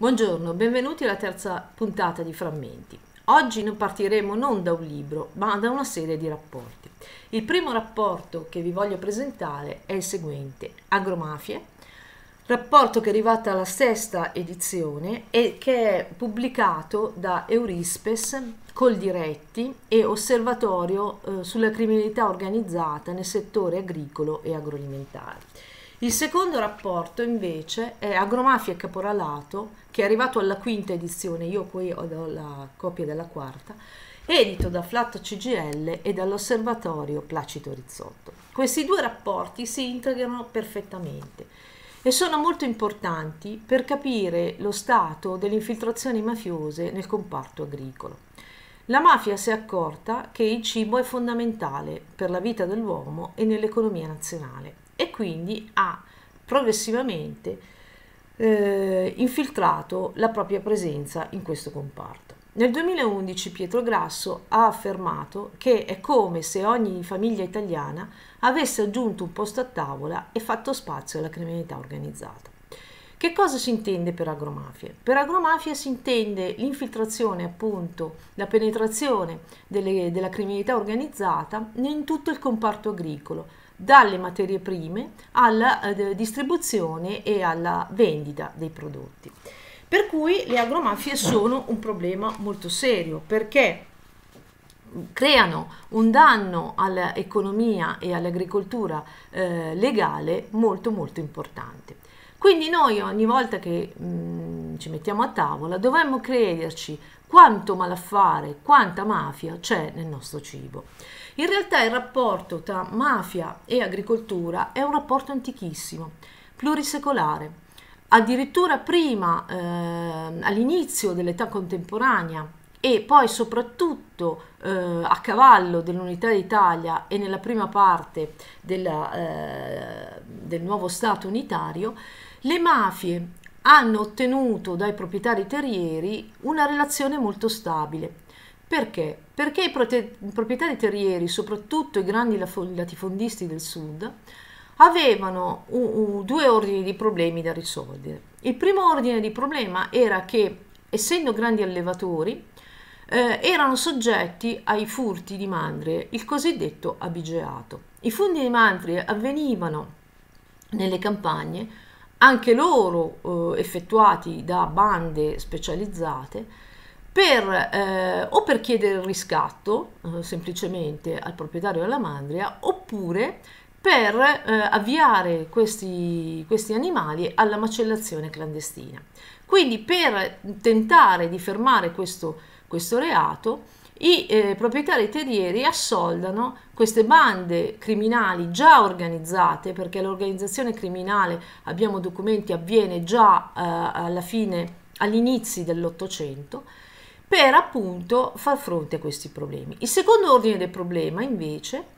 Buongiorno, benvenuti alla terza puntata di Frammenti. Oggi non partiremo non da un libro, ma da una serie di rapporti. Il primo rapporto che vi voglio presentare è il seguente, Agromafie, rapporto che è arrivato alla sesta edizione e che è pubblicato da Eurispes, Coldiretti e Osservatorio eh, sulla criminalità organizzata nel settore agricolo e agroalimentare. Il secondo rapporto invece è Agromafia e Caporalato, che è arrivato alla quinta edizione, io qui ho la copia della quarta, edito da Flat CGL e dall'osservatorio Placito Rizzotto. Questi due rapporti si integrano perfettamente e sono molto importanti per capire lo stato delle infiltrazioni mafiose nel comparto agricolo. La mafia si è accorta che il cibo è fondamentale per la vita dell'uomo e nell'economia nazionale e quindi ha progressivamente eh, infiltrato la propria presenza in questo comparto. Nel 2011 Pietro Grasso ha affermato che è come se ogni famiglia italiana avesse aggiunto un posto a tavola e fatto spazio alla criminalità organizzata. Che cosa si intende per agromafia? Per agromafia si intende l'infiltrazione, appunto, la penetrazione delle, della criminalità organizzata in tutto il comparto agricolo, dalle materie prime alla eh, distribuzione e alla vendita dei prodotti. Per cui le agromafie sono un problema molto serio perché creano un danno all'economia e all'agricoltura eh, legale molto molto importante. Quindi noi ogni volta che mh, mm, ci mettiamo a tavola dovremmo crederci quanto malaffare, quanta mafia c'è nel nostro cibo. In realtà il rapporto tra mafia e agricoltura è un rapporto antichissimo, plurisecolare. Addirittura prima, eh, all'inizio dell'età contemporanea e poi soprattutto eh, a cavallo dell'unità d'Italia e nella prima parte della, eh, del nuovo Stato unitario, le mafie hanno ottenuto dai proprietari terrieri una relazione molto stabile. Perché? perché i, prote- proprietari terrieri, soprattutto i grandi latifondisti del sud, avevano u- u- due ordini di problemi da risolvere. Il primo ordine di problema era che, essendo grandi allevatori, eh, erano soggetti ai furti di mandrie, il cosiddetto abigeato. I furti di mandrie avvenivano nelle campagne, anche loro eh, effettuati da bande specializzate, per, eh, o per chiedere il riscatto eh, semplicemente al proprietario della mandria oppure per eh, avviare questi, questi, animali alla macellazione clandestina. Quindi per tentare di fermare questo, questo reato i eh, proprietari terrieri assoldano queste bande criminali già organizzate, perché l'organizzazione criminale, abbiamo documenti, avviene già eh, alla fine, all'inizio dell'Ottocento, per appunto far fronte a questi problemi. Il secondo ordine del problema invece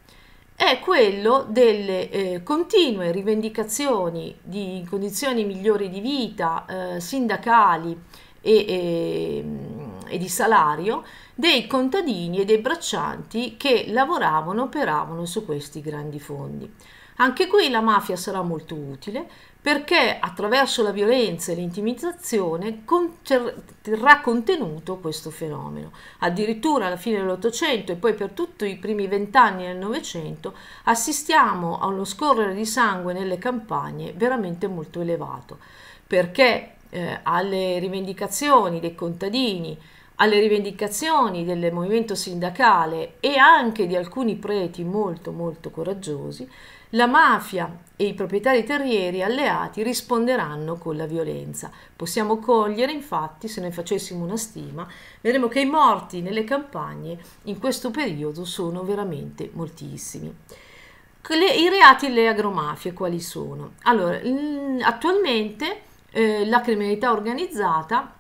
è quello delle eh, continue rivendicazioni di condizioni migliori di vita, eh, sindacali e, e, ehm, e, di salario dei contadini e dei braccianti che lavoravano, e operavano su questi grandi fondi. Anche qui la mafia sarà molto utile perché attraverso la violenza e l'intimizzazione terrà contenuto questo fenomeno. Addirittura alla fine dell'Ottocento e poi per tutti i primi vent'anni del Novecento assistiamo a uno scorrere di sangue nelle campagne veramente molto elevato, perché eh, alle rivendicazioni dei contadini, alle rivendicazioni del movimento sindacale e anche di alcuni preti molto molto coraggiosi, la mafia e i proprietari terrieri alleati risponderanno con la violenza. Possiamo cogliere, infatti, se noi facessimo una stima, vedremo che i morti nelle campagne in questo periodo sono veramente moltissimi. Le, I reati delle agromafie quali sono? Allora, attualmente eh, la criminalità organizzata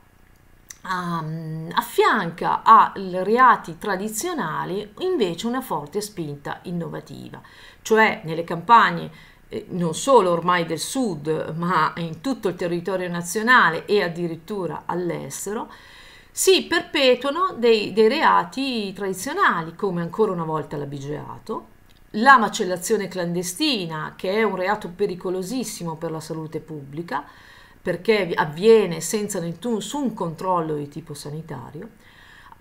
Ehm, affianca ai reati tradizionali invece una forte spinta innovativa, cioè nelle campagne eh, non solo ormai del sud ma in tutto il territorio nazionale e addirittura all'estero, si perpetuano dei, dei, reati tradizionali come ancora una volta l'abigeato, la macellazione clandestina che è un reato pericolosissimo per la salute pubblica, perché avviene senza nessun controllo di tipo sanitario,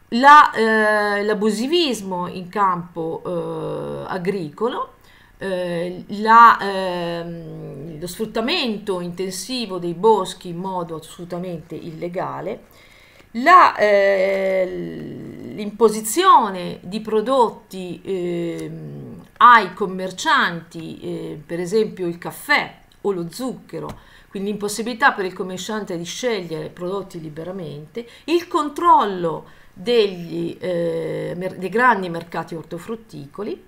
l'abusivismo la, eh, in campo eh, agricolo, eh, la, ehm, lo sfruttamento intensivo dei boschi in modo assolutamente illegale, eh, l'imposizione di prodotti ehm, ai commercianti, eh, per esempio il caffè o lo zucchero, quindi l'impossibilità per il commerciante di scegliere prodotti liberamente, il controllo degli, eh, dei grandi mercati ortofrutticoli,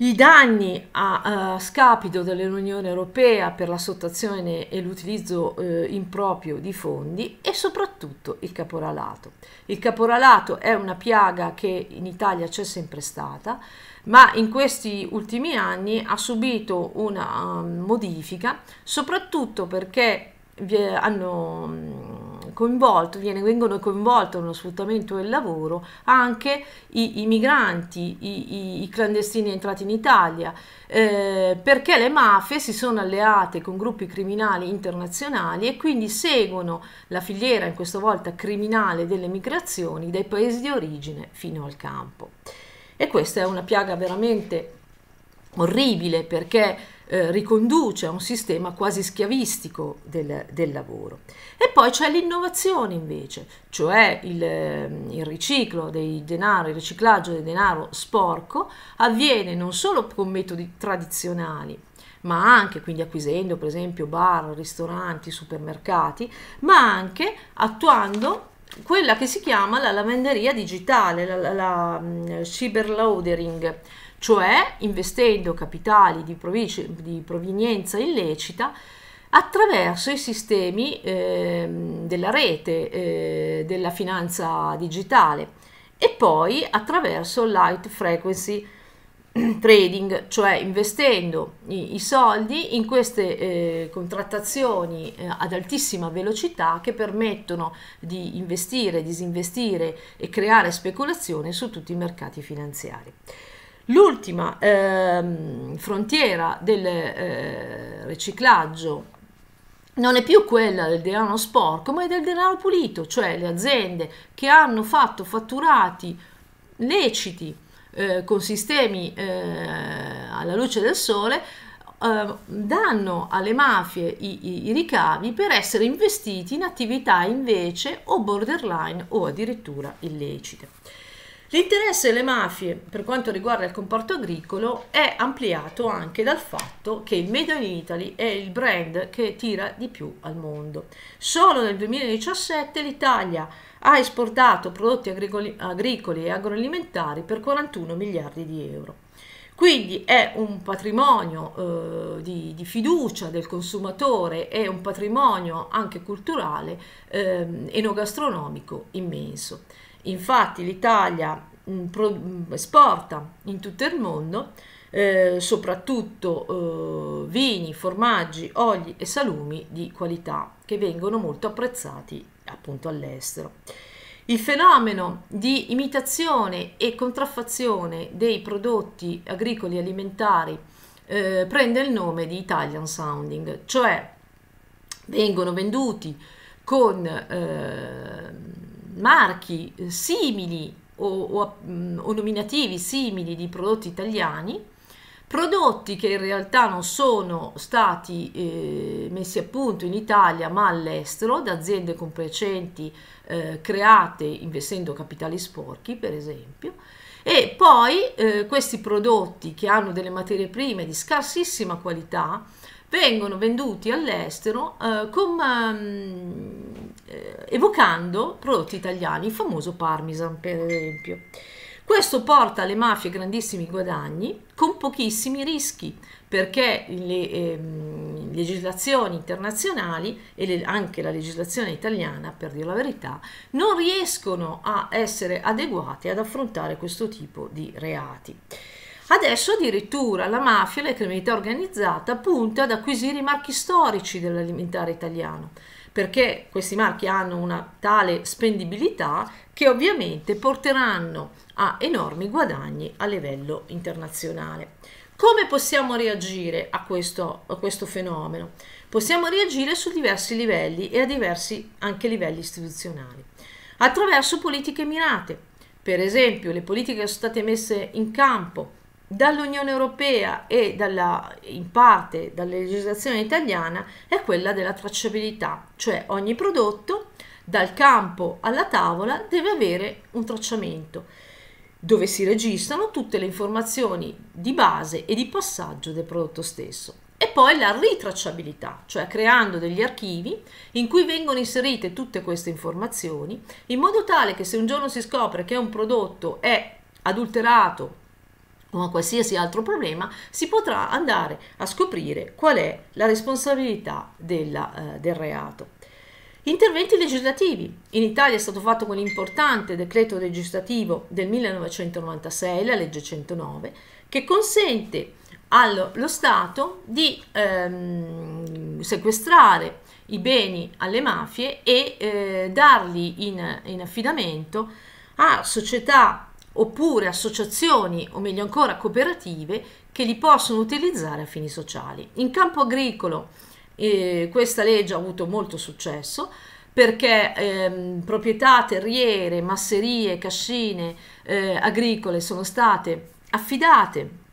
i danni a, a eh, scapito dell'Unione Europea per la sottazione e l'utilizzo eh, improprio di fondi e soprattutto il caporalato. Il caporalato è una piaga che in Italia c'è sempre stata, ma in questi ultimi anni ha subito una um, modifica, soprattutto perché eh, hanno mm, coinvolto, viene, vengono coinvolti nello sfruttamento del lavoro anche i, i migranti, i, i, i, clandestini entrati in Italia, eh, perché le mafie si sono alleate con gruppi criminali internazionali e quindi seguono la filiera, in questa volta criminale, delle migrazioni dai paesi di origine fino al campo. E questa è una piaga veramente orribile perché eh, riconduce a un sistema quasi schiavistico del, del lavoro. E poi c'è l'innovazione invece, cioè il, ehm, il riciclo del denaro, il riciclaggio del denaro sporco avviene non solo con metodi tradizionali, ma anche quindi acquisendo per esempio bar, ristoranti, supermercati, ma anche attuando quella che si chiama la lavanderia digitale, la, la, la mm, cyber loadering cioè investendo capitali di, di provenienza illecita attraverso i sistemi eh, della rete, eh, della finanza digitale e poi attraverso light frequency trading, cioè investendo i, i soldi in queste eh, contrattazioni eh, ad altissima velocità che permettono di investire, disinvestire e creare speculazione su tutti i mercati finanziari. L'ultima eh, frontiera del eh, riciclaggio non è più quella del denaro sporco, ma è del denaro pulito, cioè le aziende che hanno fatto fatturati leciti eh, con sistemi eh, alla luce del sole ehm, danno alle mafie i, i, i, ricavi per essere investiti in attività invece o borderline o addirittura illecite. L'interesse delle mafie per quanto riguarda il comparto agricolo è ampliato anche dal fatto che il Made in Italy è il brand che tira di più al mondo. Solo nel 2017 l'Italia ha esportato prodotti agricoli, agricoli e agroalimentari per 41 miliardi di euro. Quindi è un patrimonio eh, di, di, fiducia del consumatore, e un patrimonio anche culturale, eh, enogastronomico immenso. Infatti l'Italia mm, mm, esporta in tutto il mondo eh, soprattutto eh, vini, formaggi, oli e salumi di qualità che vengono molto apprezzati appunto all'estero. Il fenomeno di imitazione e contraffazione dei prodotti agricoli e alimentari eh, prende il nome di Italian sounding, cioè vengono venduti con eh, marchi eh, simili o, o, mm, o nominativi simili di prodotti italiani, prodotti che in realtà non sono stati eh, messi a punto in Italia ma all'estero da aziende comprecenti eh, create investendo capitali sporchi per esempio e poi eh, questi prodotti che hanno delle materie prime di scarsissima qualità vengono venduti all'estero eh, con, ehm, eh, evocando prodotti italiani, il famoso parmesan per esempio. Questo porta alle mafie grandissimi guadagni con pochissimi rischi perché le eh, legislazioni internazionali e le, anche la legislazione italiana, per dire la verità, non riescono a essere adeguate ad affrontare questo tipo di reati. Adesso addirittura la mafia e la criminalità organizzata punta ad acquisire i marchi storici dell'alimentare italiano, perché questi marchi hanno una tale spendibilità che ovviamente porteranno a enormi guadagni a livello internazionale. Come possiamo reagire a questo, a questo fenomeno? Possiamo reagire su diversi livelli e a diversi anche livelli istituzionali, attraverso politiche mirate, per esempio le politiche che sono state messe in campo dall'Unione Europea e dalla, in parte dalla legislazione italiana è quella della tracciabilità, cioè ogni prodotto dal campo alla tavola deve avere un tracciamento dove si registrano tutte le informazioni di base e di passaggio del prodotto stesso. E poi la ritracciabilità, cioè creando degli archivi in cui vengono inserite tutte queste informazioni, in modo tale che se un giorno si scopre che un prodotto è adulterato o a qualsiasi altro problema, si potrà andare a scoprire qual è la responsabilità della, eh, del reato. Interventi legislativi. In Italia è stato fatto quell'importante decreto legislativo del 1996, la legge 109, che consente allo Stato di ehm, sequestrare i beni alle mafie e eh, darli in, in affidamento a società oppure associazioni o meglio ancora cooperative che li possono utilizzare a fini sociali. In campo agricolo eh, questa legge ha avuto molto successo perché ehm, proprietà terriere, masserie, cascine eh, agricole sono state affidate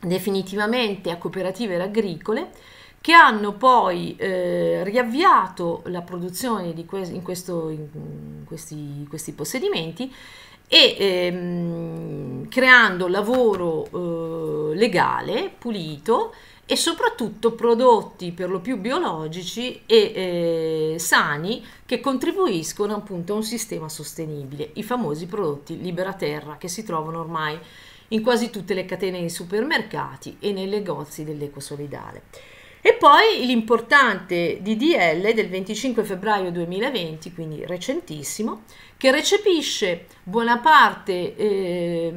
definitivamente a cooperative agricole che hanno poi eh, riavviato la produzione que in, questo, in questi, questi, possedimenti e ehm, creando lavoro eh, legale, pulito e soprattutto prodotti per lo più biologici e eh, sani che contribuiscono appunto a un sistema sostenibile, i famosi prodotti libera terra che si trovano ormai in quasi tutte le catene dei supermercati e nei negozi dell'Eco dell'ecosolidale. E poi l'importante DDL del 25 febbraio 2020, quindi recentissimo, che recepisce buona parte eh,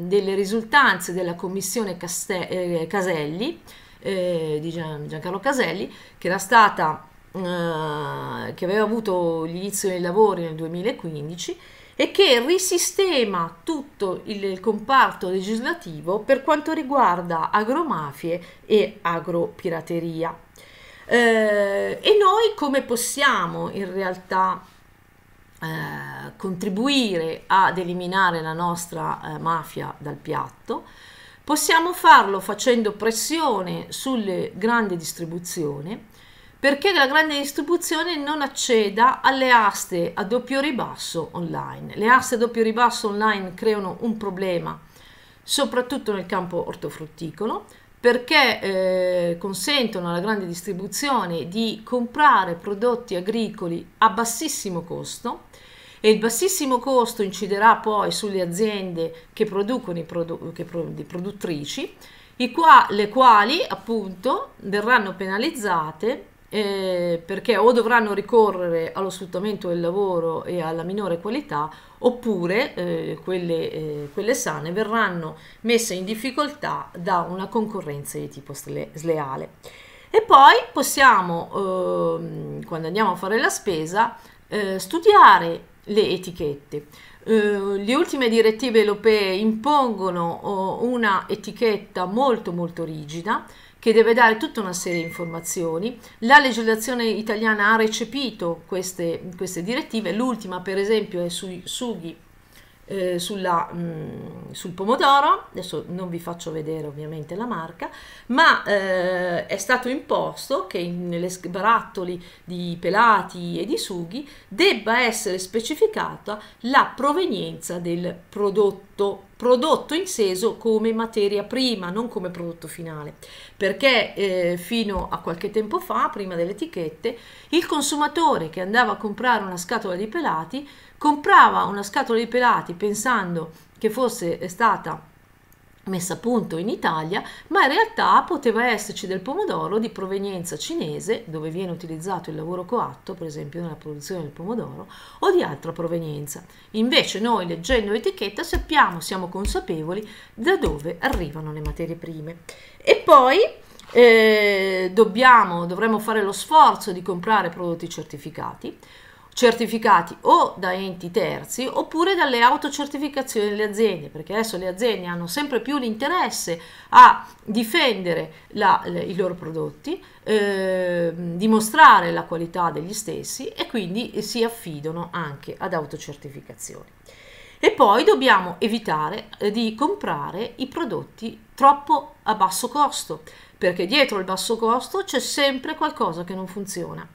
delle risultanze della commissione Caste eh, Caselli, eh, di Gian Giancarlo Caselli, che era stata eh, che aveva avuto l'inizio dei lavori nel 2015 e che risistema tutto il comparto legislativo per quanto riguarda agromafie e agropirateria. Eh, e noi come possiamo in realtà eh, contribuire ad eliminare la nostra eh, mafia dal piatto? Possiamo farlo facendo pressione sulle grandi distribuzioni perché la grande distribuzione non acceda alle aste a doppio ribasso online. Le aste a doppio ribasso online creano un problema, soprattutto nel campo ortofrutticolo, perché eh, consentono alla grande distribuzione di comprare prodotti agricoli a bassissimo costo e il bassissimo costo inciderà poi sulle aziende che producono i produ che pro produttrici, qua le quali appunto verranno penalizzate eh, perché o dovranno ricorrere allo sfruttamento del lavoro e alla minore qualità oppure eh, quelle, eh, quelle, sane verranno messe in difficoltà da una concorrenza di tipo sleale. E poi possiamo, ehm, quando andiamo a fare la spesa, eh, studiare le etichette. Uh, le ultime direttive europee impongono uh, una etichetta molto molto rigida che deve dare tutta una serie di informazioni. La legislazione italiana ha recepito queste, queste direttive, l'ultima per esempio è sui sughi eh, sulla, mh, mm, sul pomodoro, adesso non vi faccio vedere ovviamente la marca, ma eh, è stato imposto che nelle barattoli di pelati e di sughi debba essere specificata la provenienza del prodotto prodotto inteso come materia prima, non come prodotto finale, perché eh, fino a qualche tempo fa, prima delle etichette, il consumatore che andava a comprare una scatola di pelati comprava una scatola di pelati pensando che fosse stata messa a punto in Italia, ma in realtà poteva esserci del pomodoro di provenienza cinese, dove viene utilizzato il lavoro coatto, per esempio nella produzione del pomodoro, o di altra provenienza. Invece noi, leggendo l'etichetta, sappiamo, siamo consapevoli da dove arrivano le materie prime. E poi eh, dobbiamo, dovremmo fare lo sforzo di comprare prodotti certificati, certificati o da enti terzi oppure dalle autocertificazioni delle aziende, perché adesso le aziende hanno sempre più l'interesse a difendere la, le, i loro prodotti, eh, dimostrare la qualità degli stessi e quindi eh, si affidano anche ad autocertificazioni. E poi dobbiamo evitare eh, di comprare i prodotti troppo a basso costo, perché dietro il basso costo c'è sempre qualcosa che non funziona.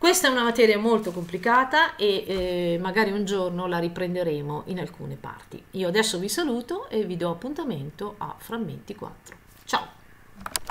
Questa è una materia molto complicata e eh, magari un giorno la riprenderemo in alcune parti. Io adesso vi saluto e vi do appuntamento a Frammenti 4. Ciao!